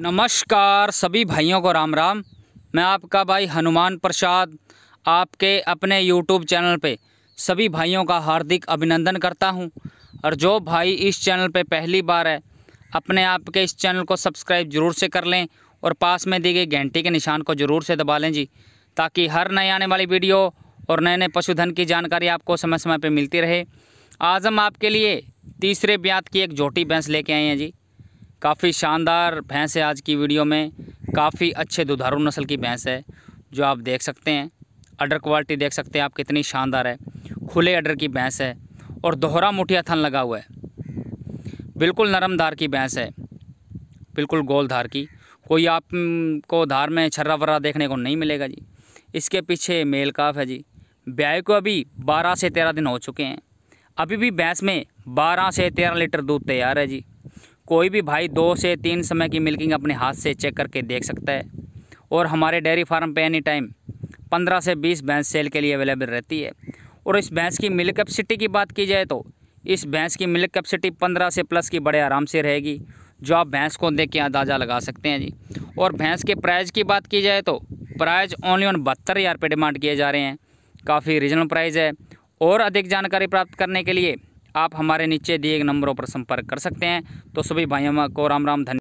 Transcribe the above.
नमस्कार सभी भाइयों को राम राम मैं आपका भाई हनुमान प्रसाद आपके अपने यूट्यूब चैनल पे सभी भाइयों का हार्दिक अभिनंदन करता हूं और जो भाई इस चैनल पे पहली बार है अपने आप के इस चैनल को सब्सक्राइब ज़रूर से कर लें और पास में दी गई घंटी के निशान को ज़रूर से दबा लें जी ताकि हर नए आने वाली वीडियो और नए नए पशुधन की जानकारी आपको समय समय पर मिलती रहे आज हम आपके लिए तीसरे ब्यात की एक झोटी भैंस लेके आए हैं जी काफ़ी शानदार भैंस है आज की वीडियो में काफ़ी अच्छे दुधारू नस्ल की भैंस है जो आप देख सकते हैं अडर क्वालिटी देख सकते हैं आप कितनी शानदार है खुले अडर की भैंस है और दोहरा मुठिया थन लगा हुआ है बिल्कुल नरम धार की भैंस है बिल्कुल गोल धार की कोई आपको धार में छर्रा वर्रा देखने को नहीं मिलेगा जी इसके पीछे मेल काफ है जी ब्याय को अभी बारह से तेरह दिन हो चुके हैं अभी भी भैंस में बारह से तेरह लीटर दूध तैयार है जी कोई भी भाई दो से तीन समय की मिल्किंग अपने हाथ से चेक करके देख सकता है और हमारे डेयरी फार्म पे एनी टाइम पंद्रह से बीस भैंस सेल के लिए अवेलेबल रहती है और इस भैंस की मिल्क कैपेसिटी की बात की जाए तो इस भैंस की मिल्क कैपेसिटी पंद्रह से प्लस की बड़े आराम से रहेगी जो आप भैंस को देख के अंदाज़ा लगा सकते हैं जी और भैंस के प्राइज़ की बात की जाए तो प्राइज़ ओनली ऑन बहत्तर हज़ार रुपये डिमांड किए जा रहे हैं काफ़ी रीजनल प्राइज़ है और अधिक जानकारी प्राप्त करने के लिए आप हमारे नीचे दिए गए नंबरों पर संपर्क कर सकते हैं तो सभी भाइयों को राम राम धन्यवाद